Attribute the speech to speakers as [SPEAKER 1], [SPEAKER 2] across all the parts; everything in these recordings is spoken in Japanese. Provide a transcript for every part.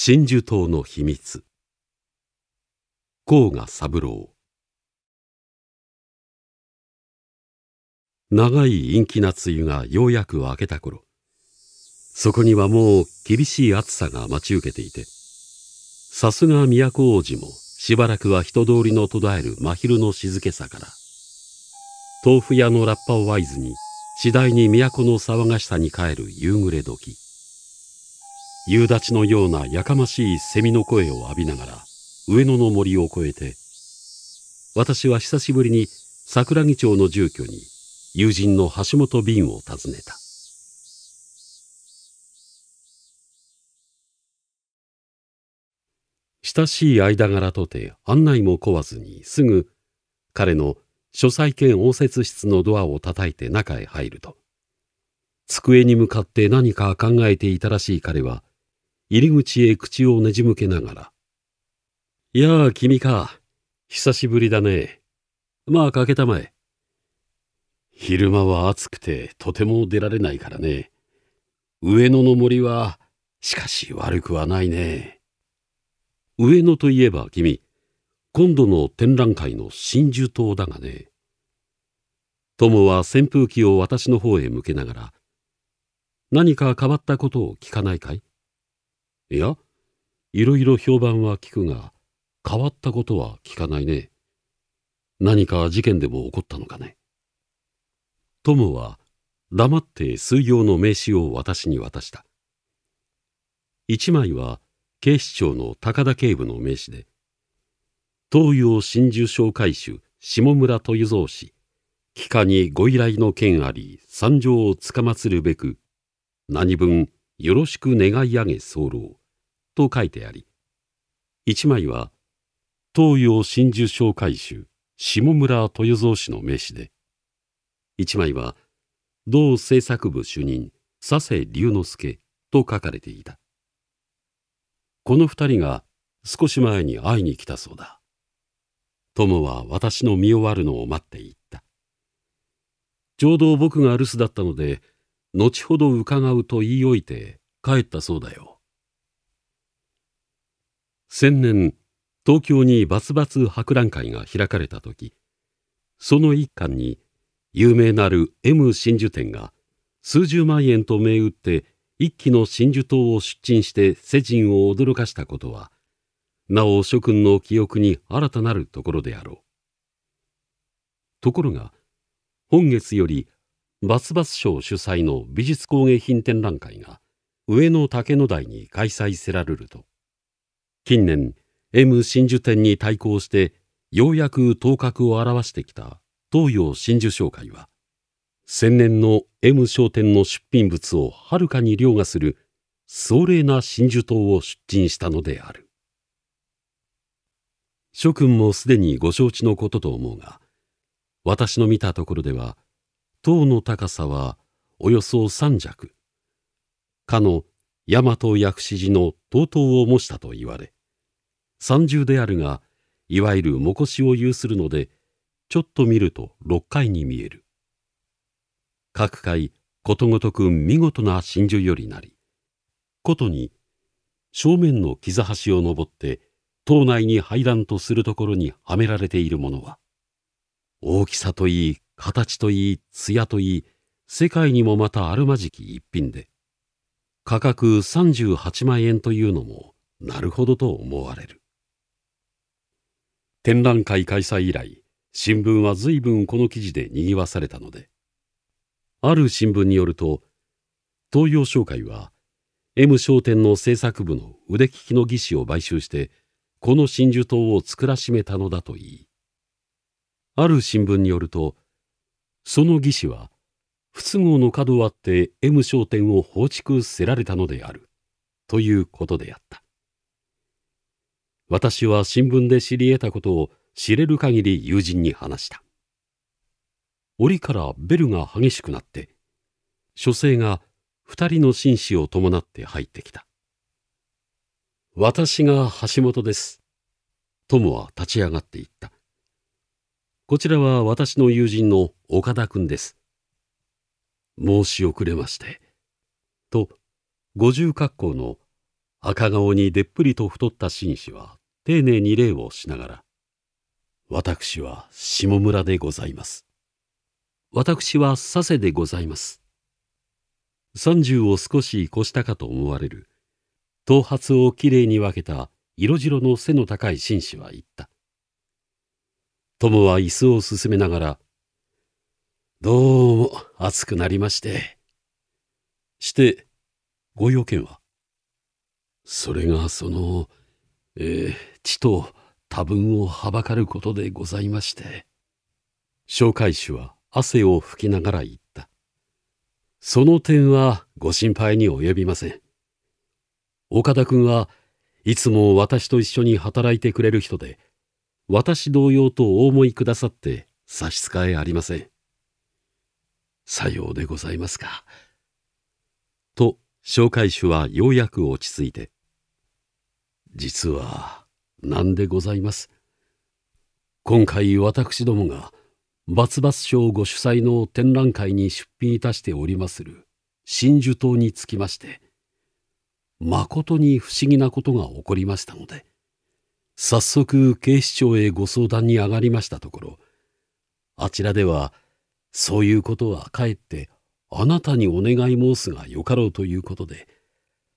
[SPEAKER 1] 真珠島の秘密甲賀三郎長い陰気な梅雨がようやく明けた頃そこにはもう厳しい暑さが待ち受けていてさすが都王子もしばらくは人通りの途絶える真昼の静けさから豆腐屋のラッパを合図に次第に都の騒がしさに帰る夕暮れ時夕立のようなやかましい蝉の声を浴びながら上野の森を越えて、私は久しぶりに桜木町の住居に友人の橋本敏を訪ねた。親しい間柄とて案内も請わずにすぐ彼の書斎兼応接室のドアを叩いて中へ入ると、机に向かって何か考えていたらしい彼は、入り口へ口をねじむけながら。いやあ、君か。久しぶりだね。まあ、かけたまえ。昼間は暑くてとても出られないからね。上野の森は、しかし悪くはないね。上野といえば君、今度の展覧会の真珠塔だがね。友は扇風機を私の方へ向けながら、何か変わったことを聞かないかいいや、いろいろ評判は聞くが、変わったことは聞かないね。何か事件でも起こったのかね。友は黙って数行の名刺を私に渡した。一枚は警視庁の高田警部の名刺で、東洋真珠紹介手下村豊造氏、帰化にご依頼の件あり、参上をつかまつるべく、何分よろしく願い上げ候。と書いてあり1枚は東洋真珠紹介集下村豊造氏の名刺で1枚は同制作部主任佐世龍之介と書かれていたこの2人が少し前に会いに来たそうだ友は私の見終わるのを待っていったちょうど僕が留守だったので後ほど伺うと言いおいて帰ったそうだよ先年東京にバツバツ博覧会が開かれた時その一環に有名なる M 真珠店が数十万円と銘打って一機の真珠島を出陳して世人を驚かしたことはなお諸君の記憶に新たなるところであろう。ところが本月よりバスバス賞主催の美術工芸品展覧会が上野竹野台に開催せられると近年 M 真珠店に対抗してようやく頭角を現してきた東洋真珠商会は千年の M 商店の出品物をはるかに凌駕する壮麗な真珠塔を出陳したのである諸君もすでにご承知のことと思うが私の見たところでは塔の高さはおよそ3尺かの大和薬師寺の東塔を模したと言われ三重であるがいわゆるもこしを有するのでちょっと見ると6階に見える各階ことごとく見事な真珠よりなりことに正面の木座橋を登って島内に入らんとするところにはめられているものは大きさといい形といい艶といい世界にもまたあるまじき一品で価格38万円というのもなるほどと思われる展覧会開催以来新聞は随分この記事で賑わされたのである新聞によると東洋商会は M 商店の制作部の腕利きの技師を買収してこの真珠島を作らしめたのだといいある新聞によるとその技師は不都合の角あって M 商店を放逐せられたのである、ということであった。私は新聞で知り得たことを知れる限り友人に話した。檻からベルが激しくなって、書生が二人の紳士を伴って入ってきた。私が橋本です。友は立ち上がっていった。こちらは私の友人の岡田君です。申し遅れまして。と、五十格好の赤顔にでっぷりと太った紳士は丁寧に礼をしながら、私は下村でございます。私は佐世でございます。三十を少し越したかと思われる、頭髪をきれいに分けた色白の背の高い紳士は言った。友は椅子を進めながら、どうも熱くなりまして。して、ご用件はそれがその、えー、地と多分をはばかることでございまして。紹介手は汗を拭きながら言った。その点はご心配に及びません。岡田君はいつも私と一緒に働いてくれる人で、私同様とお思いくださって差し支えありません。さようでございますか。と、紹介手はようやく落ち着いて、実は、何でございます。今回私どもが、バツバツ賞ご主催の展覧会に出品いたしておりまする、真珠島につきまして、誠に不思議なことが起こりましたので、早速警視庁へご相談に上がりましたところ、あちらでは、そういうことはかえってあなたにお願い申すがよかろうということで、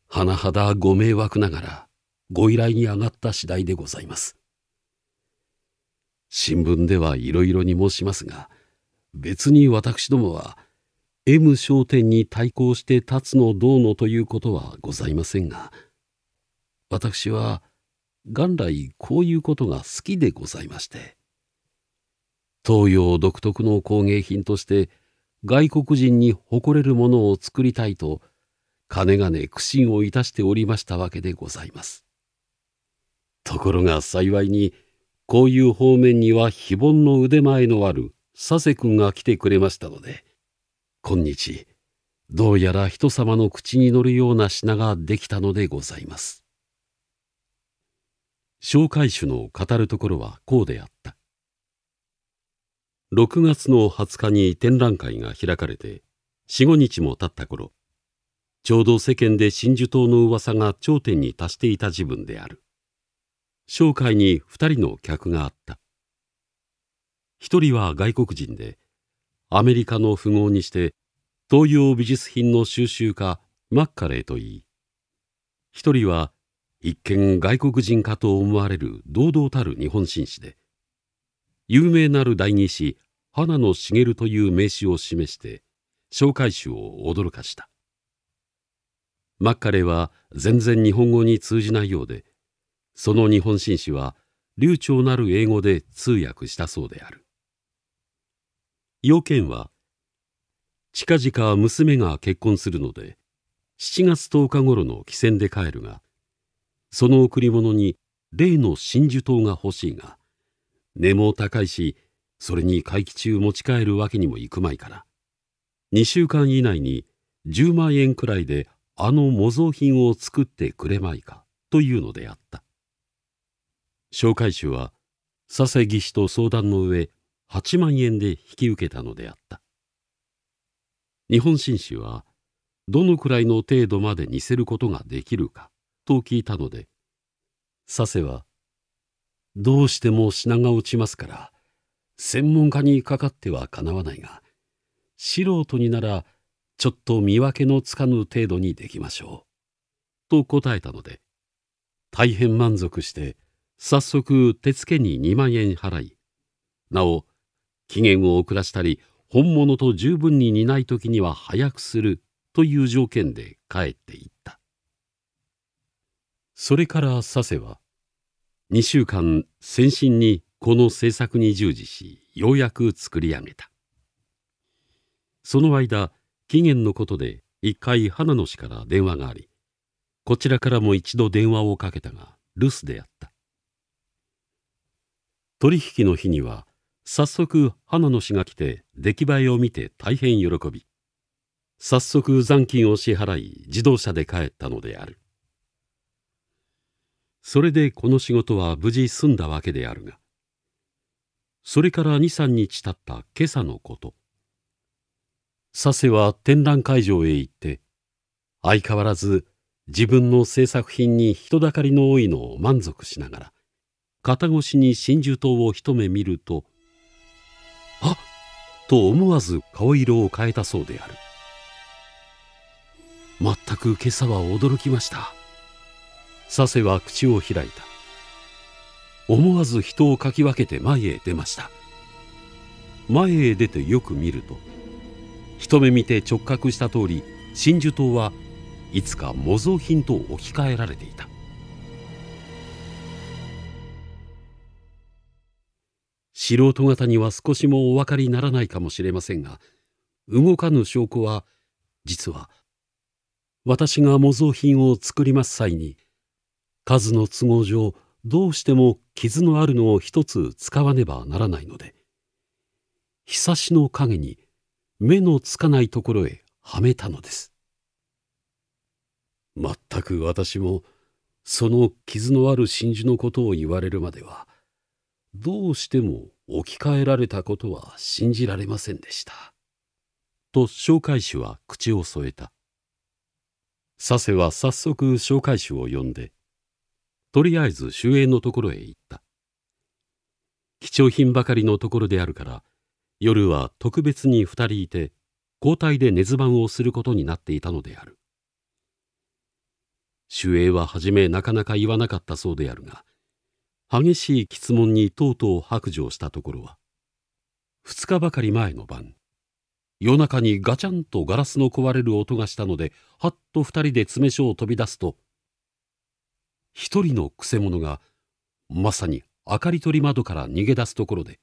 [SPEAKER 1] 甚だご迷惑ながらご依頼に上がった次第でございます。新聞ではいろいろに申しますが、別に私どもは M 商店に対抗して立つのどうのということはございませんが、私は元来こういうことが好きでございまして。東洋独特の工芸品として外国人に誇れるものを作りたいとかねがね苦心をいたしておりましたわけでございます。ところが幸いにこういう方面には非凡の腕前のある佐世君が来てくれましたので今日どうやら人様の口に乗るような品ができたのでございます。紹介主の語るところはこうであった。6月の20日に展覧会が開かれて45日も経った頃ちょうど世間で真珠島の噂が頂点に達していた時分である商会に2人の客があった1人は外国人でアメリカの富豪にして東洋美術品の収集家マッカレーといい1人は一見外国人かと思われる堂々たる日本紳士で有名なる代議士花野茂という名詞を示して紹介集を驚かしたマッカレーは全然日本語に通じないようでその日本紳士は流暢なる英語で通訳したそうである要件は近々娘が結婚するので7月10日頃の帰船で帰るがその贈り物に例の真珠塔が欲しいが値も高いしそれに会期中持ち帰るわけにもいくまいから2週間以内に10万円くらいであの模造品を作ってくれまいかというのであった紹介集は佐世義師と相談の上8万円で引き受けたのであった日本紳士はどのくらいの程度まで似せることができるかと聞いたので佐世はどうしても品が落ちますから、専門家にかかってはかなわないが、素人にならちょっと見分けのつかぬ程度にできましょう。と答えたので、大変満足して、早速手付に2万円払い、なお、期限を遅らしたり、本物と十分に似ない時には早くするという条件で帰っていった。それから佐世は、2週間先進にこの政策に従事しようやく作り上げたその間期限のことで一回花野氏から電話がありこちらからも一度電話をかけたが留守であった取引の日には早速花野氏が来て出来栄えを見て大変喜び早速残金を支払い自動車で帰ったのであるそれでこの仕事は無事済んだわけであるがそれから23日たった今朝のこと佐世は展覧会場へ行って相変わらず自分の制作品に人だかりの多いのを満足しながら肩越しに真珠島を一目見ると「あっ!」と思わず顔色を変えたそうである。全く今朝は驚きました。佐世は口を開いた思わず人をかき分けて前へ出ました前へ出てよく見ると一目見て直角した通り真珠島はいつか模造品と置き換えられていた素人方には少しもお分かりならないかもしれませんが動かぬ証拠は実は私が模造品を作ります際に数の都合上どうしても傷のあるのを一つ使わねばならないのでひさしの陰に目のつかないところへはめたのです全く私もその傷のある真珠のことを言われるまではどうしても置き換えられたことは信じられませんでした。と紹介手は口を添えた。佐世は早速紹介手を呼んでとりあえず守衛のところへ行った。貴重品ばかりのところであるから、夜は特別に2人いて、交代で寝ず番をすることになっていたのである。守衛は初めなかなか言わなかったそうであるが、激しい質問にとうとう白状したところは、2日ばかり前の晩、夜中にガチャンとガラスの壊れる音がしたので、はっと2人で詰め所を飛び出すと、一人のくせ者がまさに明かり取り窓から逃げ出すところで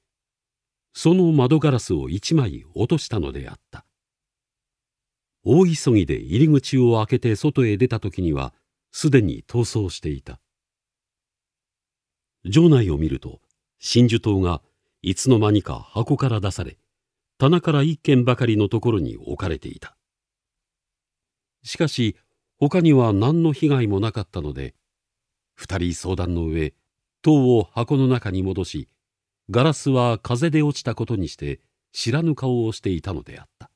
[SPEAKER 1] その窓ガラスを一枚落としたのであった大急ぎで入り口を開けて外へ出た時にはすでに逃走していた城内を見ると真珠島がいつの間にか箱から出され棚から一軒ばかりのところに置かれていたしかし他には何の被害もなかったので二人相談の上塔を箱の中に戻しガラスは風で落ちたことにして知らぬ顔をしていたのであった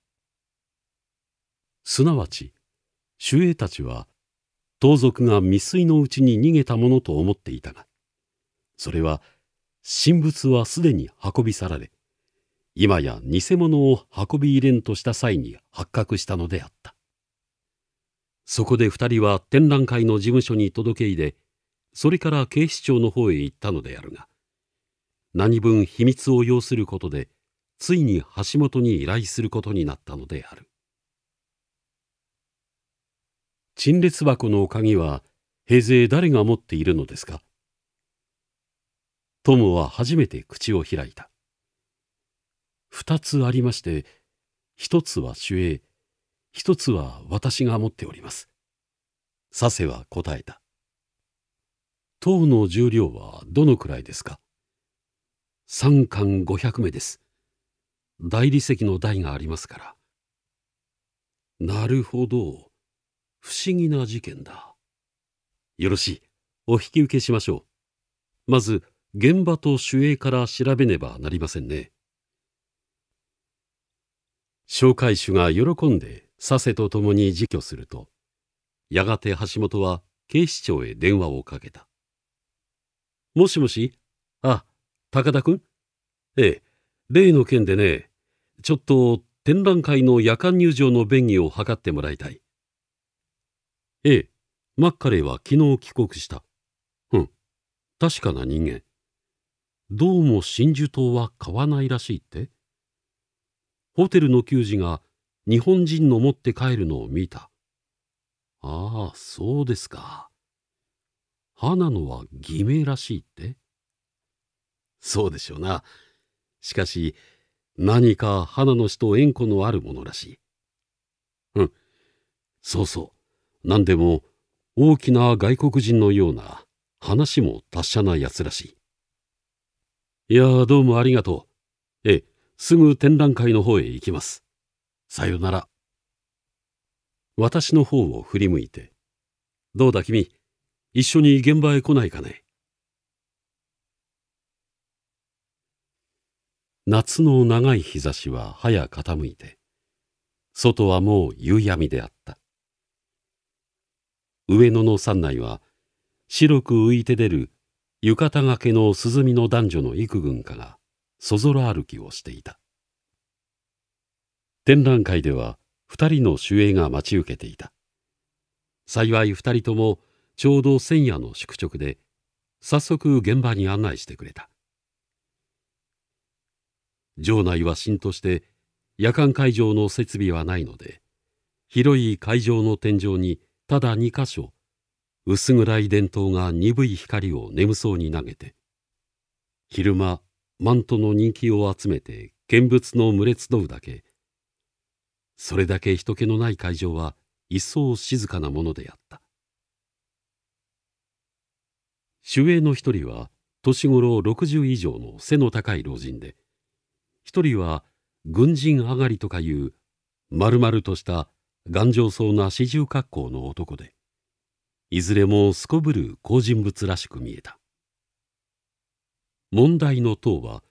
[SPEAKER 1] すなわち守衛たちは盗賊が未遂のうちに逃げたものと思っていたがそれは神仏はすでに運び去られ今や偽物を運び入れんとした際に発覚したのであったそこで二人は展覧会の事務所に届け入れそれから警視庁の方へ行ったのであるが何分秘密を要することでついに橋本に依頼することになったのである陳列箱の鍵は平勢誰が持っているのですか友は初めて口を開いた二つありまして一つは守衛一つは私が持っております。佐世は答えた。糖の重量はどのくらいですか3巻500目です。大理石の台がありますから。なるほど。不思議な事件だ。よろしい。お引き受けしましょう。まず、現場と守衛から調べねばなりませんね。紹介手が喜んで佐世と共に自去すると、やがて橋本は警視庁へ電話をかけた。もしもしあ、高田くんええ、例の件でね、ちょっと展覧会の夜間入場の便宜を図ってもらいたい。ええ、マッカレーは昨日帰国した。うん、確かな人間。どうも真珠島は買わないらしいってホテルの給仕が日本人の持って帰るのを見た。ああ、そうですか。花野は偽名らしいってそうでしょうな。しかし、何か花の死と縁故のあるものらしい。うん。そうそう。何でも、大きな外国人のような、話も達者な奴らしい。いやどうもありがとう。ええ、すぐ展覧会の方へ行きます。さよなら。私の方を振り向いて、どうだ君、一緒に現場へ来ないかね夏の長い日差しは早傾いて外はもう夕闇であった上野の山内は白く浮いて出る浴衣がけの涼みの男女の幾軍かがそぞろ歩きをしていた展覧会では二人の守衛が待ち受けていた幸い二人ともちょうど先夜の宿直で早速現場に案内してくれた場内はしんとして夜間会場の設備はないので広い会場の天井にただ2箇所薄暗い電灯が鈍い光を眠そうに投げて昼間マントの人気を集めて見物の群れ集うだけそれだけ人気のない会場は一層静かなものであった守衛の一人は年頃60以上の背の高い老人で一人は軍人上がりとかいう丸々とした頑丈そうな四十格好の男でいずれもすこぶる好人物らしく見えた問題の塔は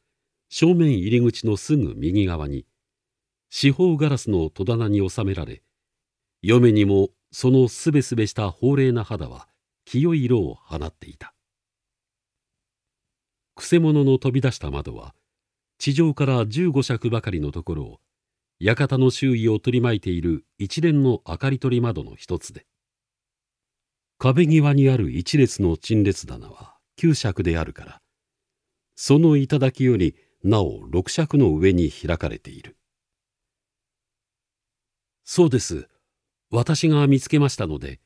[SPEAKER 1] 正面入り口のすぐ右側に四方ガラスの戸棚に収められ嫁にもそのすべすべした法令な肌は清い色を放っていたくせ者の飛び出した窓は地上から15尺ばかりのところを館の周囲を取り巻いている一連の明かり取り窓の一つで壁際にある一列の陳列棚は9尺であるからその頂よりなお6尺の上に開かれているそうです私が見つけましたので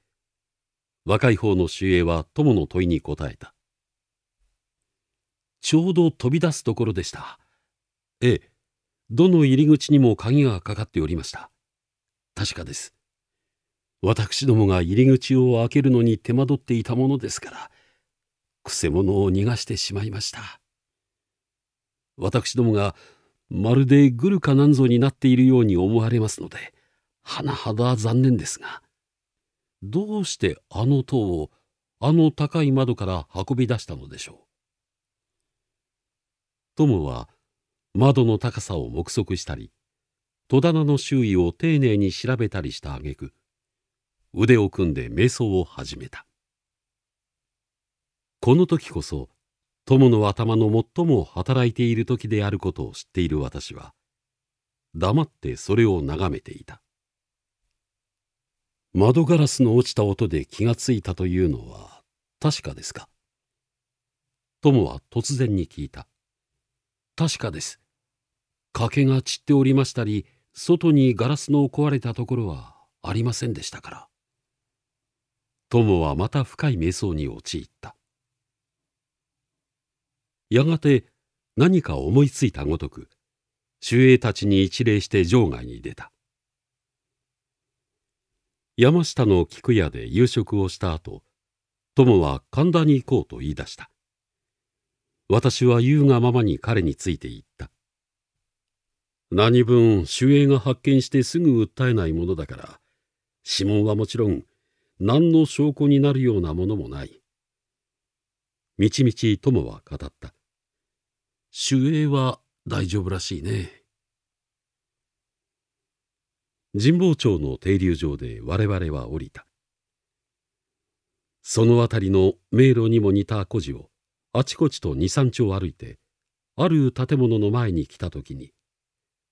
[SPEAKER 1] 若い方の守衛は友の問いに答えたちょうど飛び出すところでした。ええ、どの入り口にも鍵がかかっておりました。確かです。私どもが入り口を開けるのに手間取っていたものですから、くせ者を逃がしてしまいました。私どもがまるでグルカなんぞになっているように思われますので、甚だ残念ですが、どうしてあの塔をあの高い窓から運び出したのでしょう。友は窓の高さを目測したり戸棚の周囲を丁寧に調べたりした挙句腕を組んで瞑想を始めたこの時こそ友の頭の最も働いている時であることを知っている私は黙ってそれを眺めていた窓ガラスの落ちた音で気がついたというのは確かですか友は突然に聞いた確かです。崖が散っておりましたり、外にガラスの壊れたところはありませんでしたから。友はまた深い瞑想に陥った。やがて何か思いついたごとく、守衛たちに一礼して場外に出た。山下の菊屋で夕食をした後、友は神田に行こうと言い出した。私は言うがままに彼についていった。何分、守衛が発見してすぐ訴えないものだから、指紋はもちろん、何の証拠になるようなものもない。みちみち友は語った。守衛は大丈夫らしいね。神保町の停留場で我々は降りた。その辺りの迷路にも似た孤児をあちこちと二三丁歩いてある建物の前に来た時に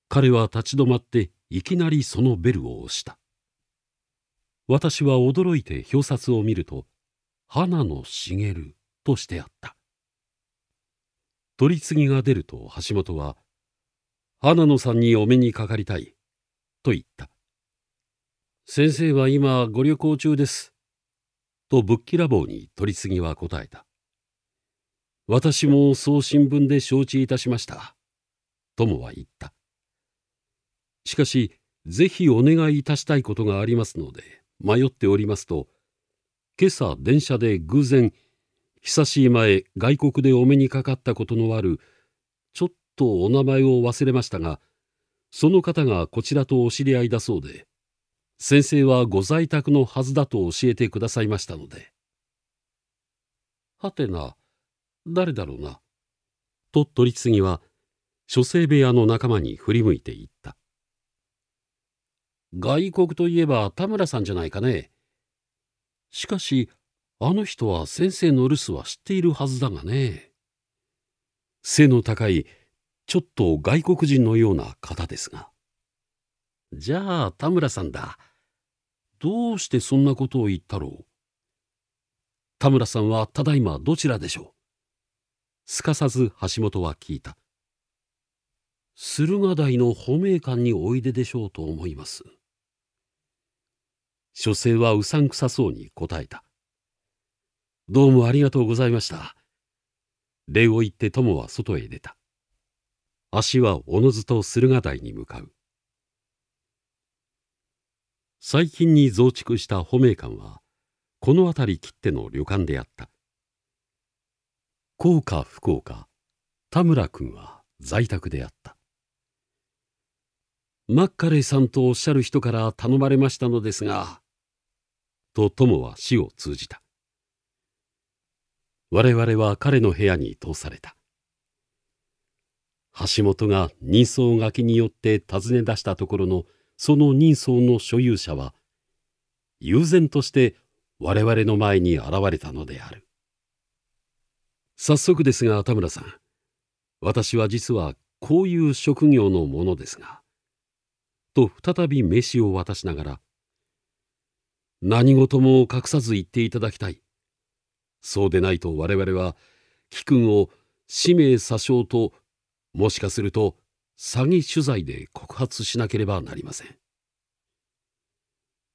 [SPEAKER 1] 彼は立ち止まっていきなりそのベルを押した私は驚いて表札を見ると「花の茂る」としてあった取り次ぎが出ると橋本は「花野さんにお目にかかりたい」と言った「先生は今ご旅行中です」とぶっきらぼうに取り次ぎは答えた私もそう新聞で承知いたしました。友は言った。しかし、ぜひお願いいたしたいことがありますので、迷っておりますと、今朝電車で偶然、久しい前外国でお目にかかったことのある、ちょっとお名前を忘れましたが、その方がこちらとお知り合いだそうで、先生はご在宅のはずだと教えてくださいましたので。はてな、誰だろうな。と取り次ぎは書生部屋の仲間に振り向いていった。外国といえば田村さんじゃないかね。しかしあの人は先生の留守は知っているはずだがね。背の高いちょっと外国人のような方ですが。じゃあ田村さんだ。どうしてそんなことを言ったろう。田村さんはただいまどちらでしょうすかさず橋本は聞いた。駿河台の褒名館においででしょうと思います。書生はうさんくさそうに答えた。どうもありがとうございました。礼を言って友は外へ出た。足はおのずと駿河台に向かう。最近に増築した褒名館は、この辺りきっての旅館であった。幸か不幸か田村君は在宅であったマッカレイさんとおっしゃる人から頼まれましたのですがと友は死を通じた我々は彼の部屋に通された橋本が人相書きによって尋ね出したところのその人相の所有者は悠然として我々の前に現れたのである。早速ですが田村さん私は実はこういう職業のものですが」と再び名刺を渡しながら「何事も隠さず言っていただきたい」そうでないと我々は貴君を氏名詐称ともしかすると詐欺取材で告発しなければなりません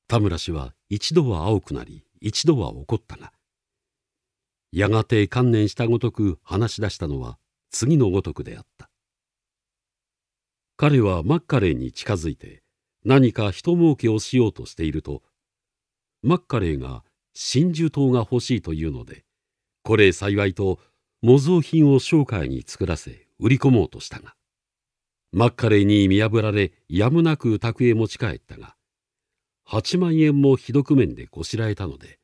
[SPEAKER 1] 田村氏は一度は青くなり一度は怒ったがやがて観念したごとく話し出したのは次のごとくであった彼はマッカレーに近づいて何か人儲けをしようとしているとマッカレーが真珠塔が欲しいというのでこれ幸いと模造品を商会に作らせ売り込もうとしたがマッカレーに見破られやむなく宅へ持ち帰ったが8万円もひどく面でこしらえたので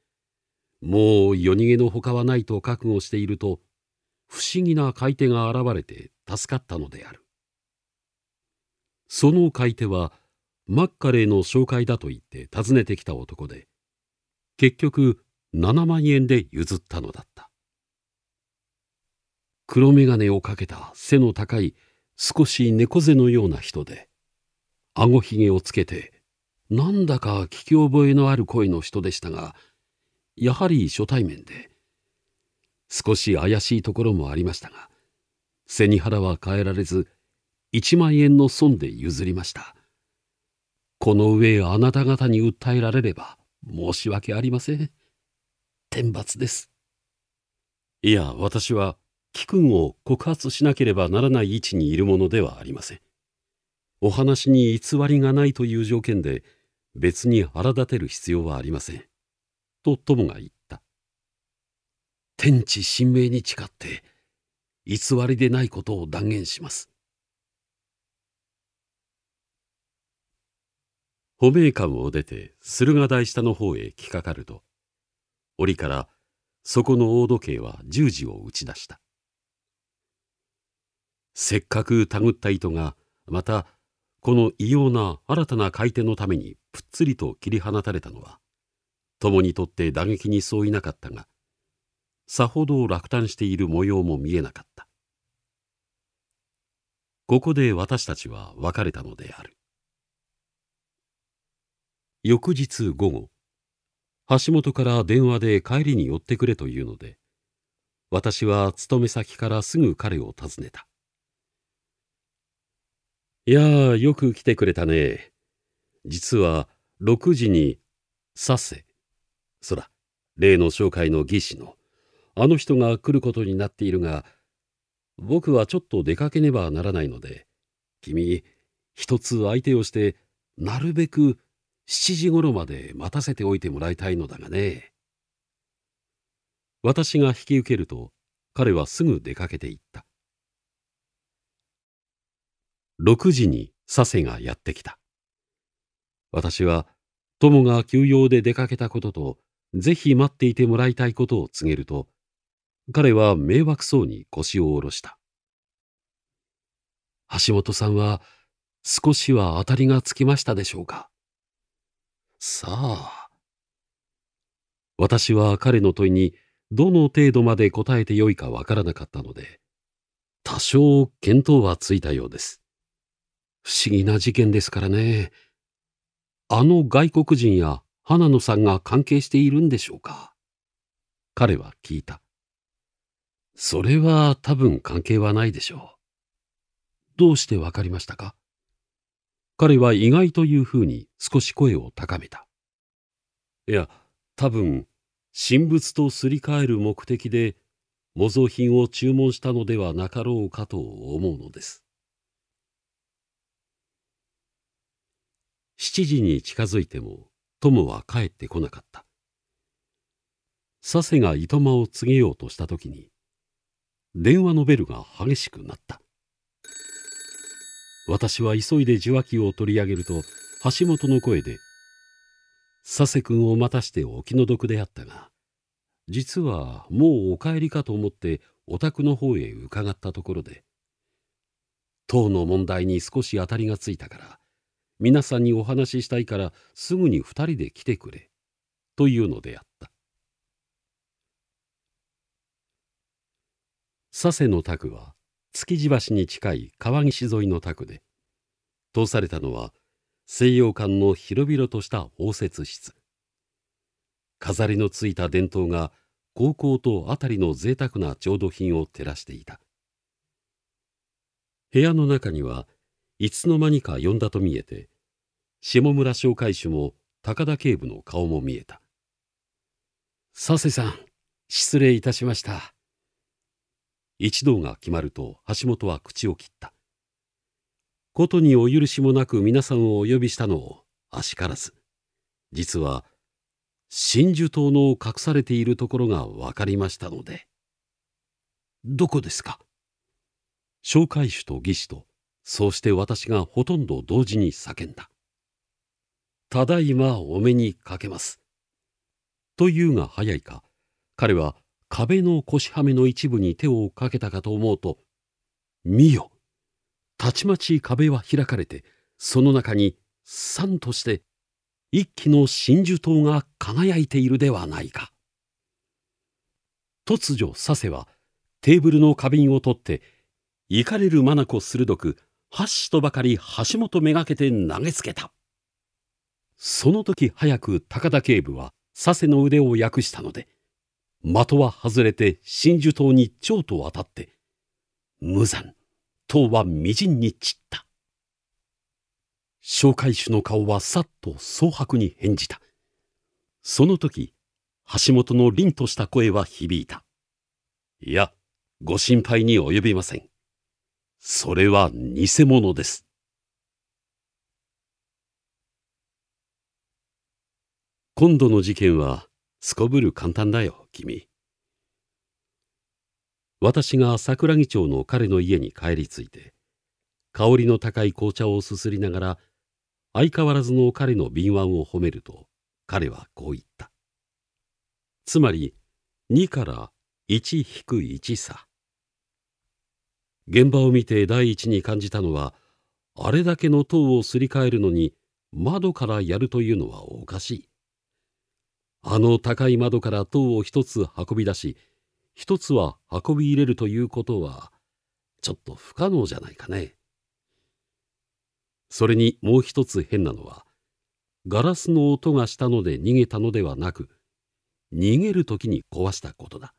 [SPEAKER 1] もう夜逃げのほかはないと覚悟していると不思議な買い手が現れて助かったのであるその買い手はマッカレーの紹介だと言って訪ねてきた男で結局7万円で譲ったのだった黒眼鏡をかけた背の高い少し猫背のような人であごひげをつけてなんだか聞き覚えのある声の人でしたがやはり初対面で少し怪しいところもありましたが背に腹は変えられず1万円の損で譲りましたこの上あなた方に訴えられれば申し訳ありません天罰ですいや私は貴君を告発しなければならない位置にいるものではありませんお話に偽りがないという条件で別に腹立てる必要はありませんと友が言った。天地神明に誓って、偽りでないことを断言します。保命館を出て駿河台下の方へ来かかると折からそこの大時計は十時を打ち出したせっかく手繰った糸がまたこの異様な新たな買い手のためにぷっつりと切り放たれたのはもにとって打撃に相違なかったがさほど落胆している模様も見えなかったここで私たちは別れたのである翌日午後橋本から電話で帰りに寄ってくれというので私は勤め先からすぐ彼を訪ねたいやあよく来てくれたね実は6時に佐世そら、例の紹介の技師の、あの人が来ることになっているが、僕はちょっと出かけねばならないので、君、一つ相手をして、なるべく7時ごろまで待たせておいてもらいたいのだがね。私が引き受けると、彼はすぐ出かけていった。6時に佐世がやってきた。私は、友が休養で出かけたことと、ぜひ待っていてもらいたいことを告げると、彼は迷惑そうに腰を下ろした。橋本さんは少しは当たりがつきましたでしょうか。さあ。私は彼の問いにどの程度まで答えてよいかわからなかったので、多少見当はついたようです。不思議な事件ですからね。あの外国人や花野さんが関係しているんでしょうか彼は聞いた。それは多分関係はないでしょう。どうしてわかりましたか彼は意外というふうに少し声を高めた。いや、多分、神仏とすり替える目的で、模造品を注文したのではなかろうかと思うのです。7時に近づいても友は帰ってこなかった。佐世がいとまを告げようとした時に電話のベルが激しくなった私は急いで受話器を取り上げると橋本の声で「佐世君を待たしてお気の毒であったが実はもうお帰りかと思ってお宅の方へ伺ったところで党の問題に少し当たりがついたから皆さんにお話ししたいからすぐに2人で来てくれ」というのであった佐世の宅は築地橋に近い川岸沿いの宅で通されたのは西洋館の広々とした応接室飾りのついた伝統が高校と辺りの贅沢な調度品を照らしていた部屋の中にはいつの間にか呼んだと見えて下村紹介手も高田警部の顔も見えた。佐世さん、失礼いたしました。一同が決まると橋本は口を切った。ことにお許しもなく皆さんをお呼びしたのをあしからず、実は真珠島の隠されているところが分かりましたので。どこですか紹介手と技師と、そうして私がほとんど同時に叫んだ。ただいまお目にかけます。というが早いか、彼は壁の腰はめの一部に手をかけたかと思うと、見よたちまち壁は開かれて、その中に、さんとして、一気の真珠灯が輝いているではないか。突如、佐世は、テーブルの花瓶を取って、いかれる眼鋭く、はっとばかり橋本めがけて投げつけた。その時早く高田警部は佐世の腕を訳したので的は外れて真珠島に蝶と渡って無残塔はみじんに散った紹介手の顔はさっと蒼白に返じたその時橋本の凛とした声は響いたいやご心配に及びませんそれは偽物です今度の事件はすこぶる簡単だよ君私が桜木町の彼の家に帰り着いて香りの高い紅茶をすすりながら相変わらずの彼の敏腕を褒めると彼はこう言ったつまり2から1-1さ現場を見て第一に感じたのはあれだけの塔をすり替えるのに窓からやるというのはおかしいあの高い窓から塔を一つ運び出し一つは運び入れるということはちょっと不可能じゃないかね。それにもう一つ変なのはガラスの音がしたので逃げたのではなく逃げる時に壊したことだ。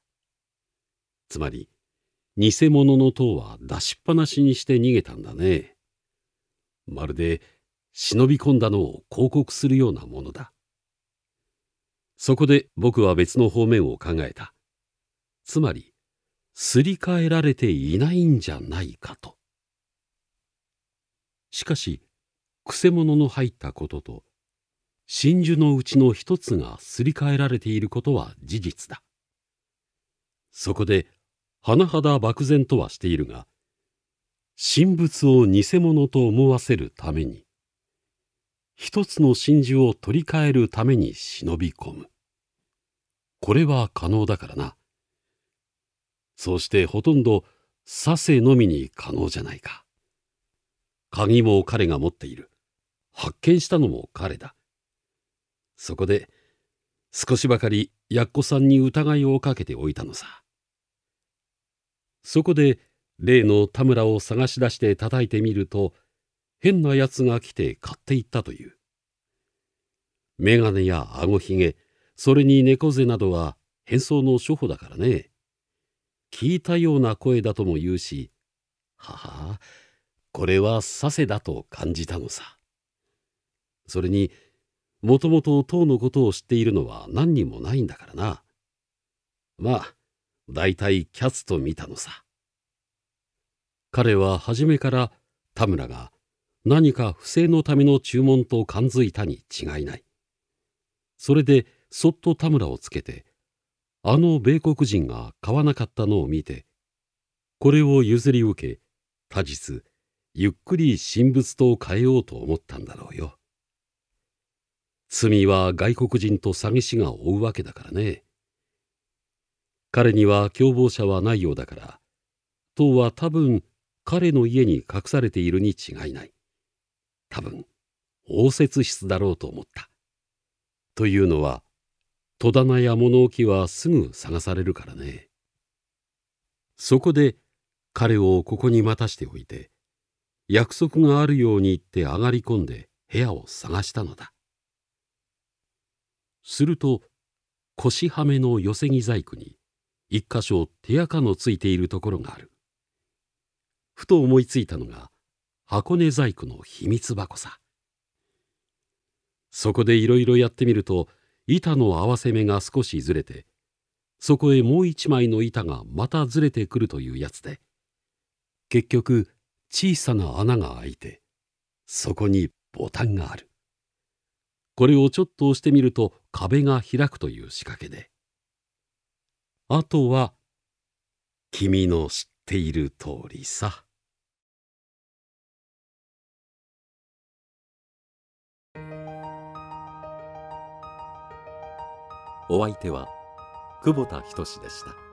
[SPEAKER 1] つまり偽物の塔は出しっぱなしにして逃げたんだね。まるで忍び込んだのを広告するようなものだ。そこで僕は別の方面を考えた。つまり、すり替えられていないんじゃないかと。しかし、くせ者の入ったことと、真珠のうちの一つがすり替えられていることは事実だ。そこで、甚だ漠然とはしているが、神仏を偽物と思わせるために、一つの真珠を取り替えるために忍び込む。これは可能だからな。そうしてほとんど佐世のみに可能じゃないか。鍵も彼が持っている。発見したのも彼だ。そこで少しばかりやっこさんに疑いをかけておいたのさ。そこで例の田村を探し出して叩いてみると、変なやつが来て買っていったという。メガネやあごひげ、それに猫背などは変装の処方だからね。聞いたような声だとも言うし、ははこれはさせだと感じたのさ。それに、もともと党のことを知っているのは何人もないんだからな。まあ、大体キャツと見たのさ。彼は初めから田村が何か不正のための注文と感づいたに違いない。それでそっと田村をつけてあの米国人が買わなかったのを見てこれを譲り受け他日ゆっくり神仏と変えようと思ったんだろうよ。罪は外国人と詐欺師が追うわけだからね。彼には共謀者はないようだから、党は多分彼の家に隠されているに違いない。多分応接室だろうと思った。というのは戸棚や物置はすぐ探されるからね。そこで彼をここに待たしておいて約束があるように言って上がり込んで部屋を探したのだ。すると腰はめの寄せ木細工に一箇所手垢のついているところがある。ふと思いついたのが箱根細工の秘密箱さそこでいろいろやってみると板の合わせ目が少しずれてそこへもう一枚の板がまたずれてくるというやつで結局小さな穴が開いてそこにボタンがあるこれをちょっと押してみると壁が開くという仕掛けであとは君の知っている通りさ。お相手は久保田仁でした